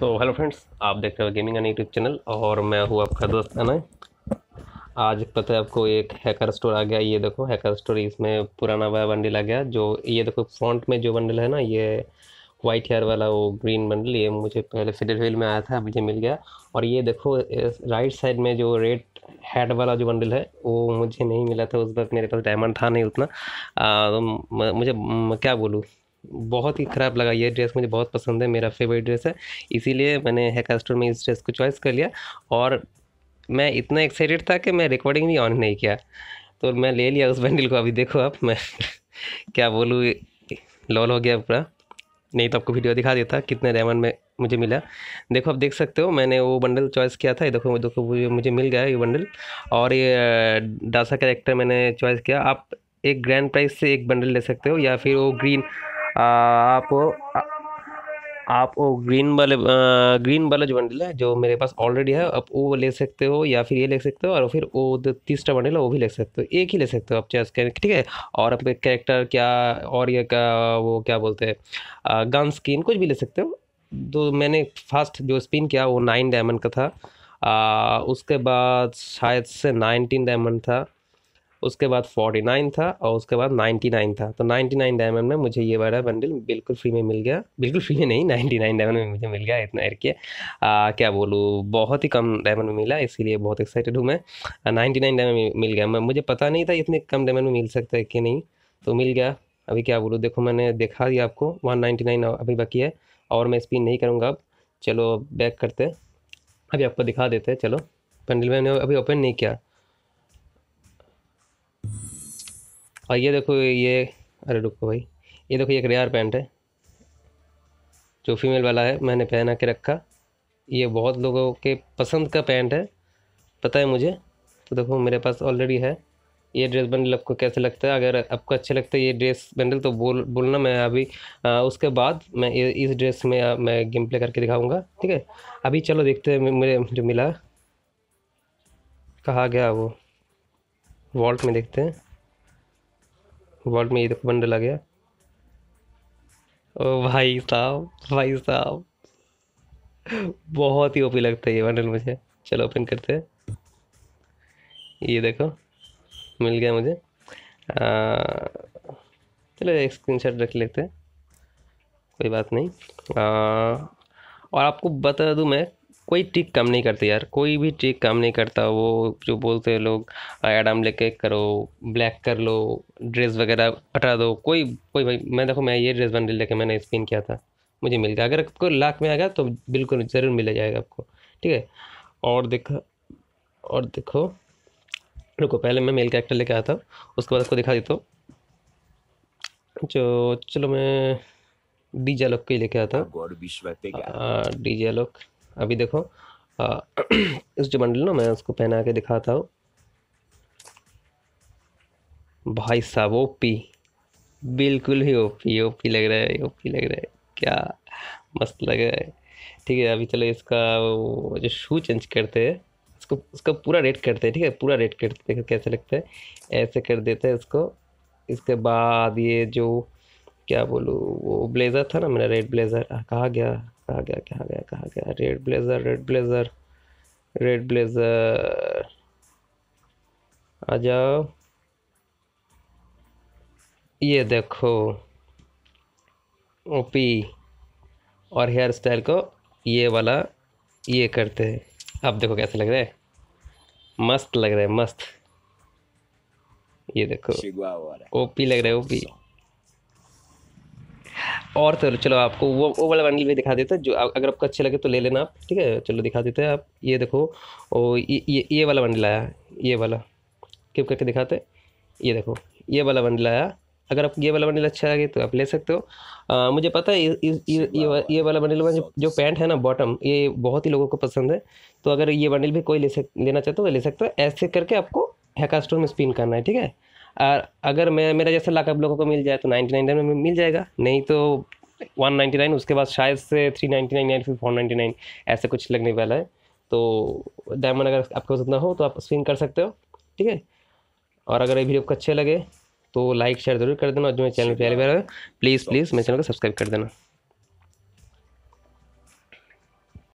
तो hello friends आप देख रहे हो गेमिंग एंड यूट्यूब चैनल और मैं हूँ आपका दोस्त अनय आज पता है आपको एक हैकर स्टोर आ गया ये देखो हैकर स्टोर इसमें पुराना वाला बंडल आ गया जो ये देखो फ्रंट में जो बंडल है ना ये वाइट हेयर वाला वो ग्रीन बंडल ये मुझे पहले फिडल फील में आया था मुझे मिल गया और ये देखो राइट साइड में जो रेड हेड वाला जो बंडल है वो मुझे नहीं मिला था उस वक्त मेरे पास डायमंड था नहीं उतना आ, तो मुझे क्या बोलूँ बहुत ही ख़राब लगा ये ड्रेस मुझे बहुत पसंद है मेरा फेवरेट ड्रेस है इसीलिए मैंने हैका स्टोर में इस ड्रेस को चॉइस कर लिया और मैं इतना एक्साइटेड था कि मैं रिकॉर्डिंग भी ऑन नहीं किया तो मैं ले लिया उस बंडल को अभी देखो आप मैं क्या बोलूँ लॉल हो गया पूरा नहीं तो आपको वीडियो दिखा देता कितने डायमंड में मुझे मिला देखो आप देख सकते हो मैंने वो बंडल चॉइस किया था ये देखो देखो मुझे मिल गया ये बंडल और ये डासा uh, कैरेक्टर मैंने चॉइस किया आप एक ग्रैंड प्राइस से एक बंडल ले सकते हो या फिर वो ग्रीन आप आप वो ग्रीन वाले ग्रीन वाला जो बंडल है जो मेरे पास ऑलरेडी है आप वो ले सकते हो या फिर ये ले सकते हो और फिर वो जो तीसरा बंडल है वो भी ले सकते हो एक ही ले सकते हो आप चेस के ठीक है और आपके कैरेक्टर क्या और ये क्या वो क्या बोलते हैं गन स्किन कुछ भी ले सकते हो तो मैंने फर्स्ट जो स्पिन किया वो नाइन डायमंड का था आ, उसके बाद शायद से नाइनटीन डायमंड था उसके बाद फोर्टी नाइन था और उसके बाद नाइन्टी नाइन था तो नाइन्टी नाइन डायमंड में मुझे ये वाला बंडल बिल्कुल फ्री में मिल गया बिल्कुल फ्री में नहीं नाइन्टी नाइन डायमंड में मुझे मिल गया इतना के क्या बोलूँ बहुत ही कम डायमंड में मिला इसीलिए बहुत एक्साइटेड हूँ मैं नाइन्टी नाइन डायमंड में मिल गया मैं मुझे पता नहीं था इतने कम डायमंड में मिल सकता है कि नहीं तो मिल गया अभी क्या बोलूँ देखो मैंने देखा दिया आपको वन नाइन्टी नाइन अभी बाकी है और मैं स्पिन नहीं करूँगा अब चलो बैक करते अभी आपको दिखा देते हैं चलो बंडल मैंने अभी ओपन नहीं किया और ये देखो ये अरे रुको भाई ये देखो ये एक रेयर पैंट है जो फीमेल वाला है मैंने पहना के रखा ये बहुत लोगों के पसंद का पैंट है पता है मुझे तो देखो मेरे पास ऑलरेडी है ये ड्रेस बंडल आपको कैसे लगता है अगर आपको अच्छे लगता है ये ड्रेस बंडल तो बोल बोलना मैं अभी आ, उसके बाद मैं इस ड्रेस में आ, मैं गेम प्ले करके दिखाऊंगा ठीक है अभी चलो देखते हैं मुझे जो मिला कहा गया वो वॉल्ट में देखते हैं वर्ल्ड में ये देखो तो बंडल आ गया ओ भाई साहब भाई साहब बहुत ही ओपी लगता है ये बंडल मुझे चलो ओपन करते हैं ये देखो मिल गया मुझे आ, चलो एक स्क्रीन शॉट रख लेते हैं कोई बात नहीं आ, और आपको बता दूं मैं कोई ट्रिक काम नहीं करते यार कोई भी ट्रिक काम नहीं करता वो जो बोलते हैं लोग एडम लेके करो ब्लैक कर लो ड्रेस वगैरह हटा दो कोई कोई भाई मैं देखो मैं ये ड्रेस बंडल लेके मैंने स्पिन किया था मुझे मिल गया अगर आपको लाख में आ गया तो बिल्कुल ज़रूर मिल जाएगा आपको ठीक है और देखो और देखो रुको पहले मैं मेल कैरेक्टर लेके आता हूँ उसके बाद आपको दिखा देता हूँ जो चलो मैं डी लॉक के लेके आता हूँ डी लॉक अभी देखो आ, इस जो बंडल ना मैं उसको पहना के दिखाता हूँ भाई साहब ओपी बिल्कुल ही ओपी ओपी लग रहा है ओपी लग रहा है क्या मस्त लग रहा है ठीक है अभी चलो इसका जो शू चेंज करते हैं उसको उसका पूरा रेड करते हैं ठीक है पूरा रेड करते देखो कैसे लगता है ऐसे कर देते हैं इसको इसके बाद ये जो क्या बोलूँ वो ब्लेज़र था ना मेरा रेड ब्लेज़र कहा गया कहा गया कहा गया कहा गया red blazer red blazer red blazer आ जाओ ये देखो ओपी और हेयर स्टाइल को ये वाला ये करते हैं अब देखो कैसे लग रहा है मस्त लग रहा है मस्त ये देखो ओपी लग रहा है ओपी और तो चलो आपको वो वो वाला बंडल भी दिखा देते हैं जो अगर आपको अच्छे लगे तो ले लेना आप ठीक है चलो दिखा देते हैं आप ये देखो ओ ये ये, वाला बंडल आया ये वाला क्लिप करके दिखाते ये देखो ये वाला बंडल आया अगर आप ये वाला बंडल अच्छा लगे तो आप ले सकते हो आ, मुझे पता है ये ये ये वाला बंडल में जो, पैंट है ना बॉटम ये बहुत ही लोगों को पसंद है तो अगर ये बंडल भी कोई ले सक लेना चाहते हो तो ले सकते हो ऐसे करके आपको हैकास्टोर में स्पिन करना है ठीक है और अगर मैं मेरा जैसे लाख आप लोगों को मिल जाए तो नाइन्टी नाइन में मिल जाएगा नहीं तो वन नाइन उसके बाद शायद से थ्री नाइन्टी नाइन या फिर फोर नाइन्टी नाइन ऐसे कुछ लगने वाला है तो डायमंड अगर आपके पास उतना हो तो आप स्विंग कर सकते हो ठीक है और अगर ये वीडियो को अच्छे लगे तो लाइक शेयर जरूर कर देना और जो मेरे चैनल पर पहली बार प्लीज़ प्लीज़ मेरे चैनल को सब्सक्राइब कर देना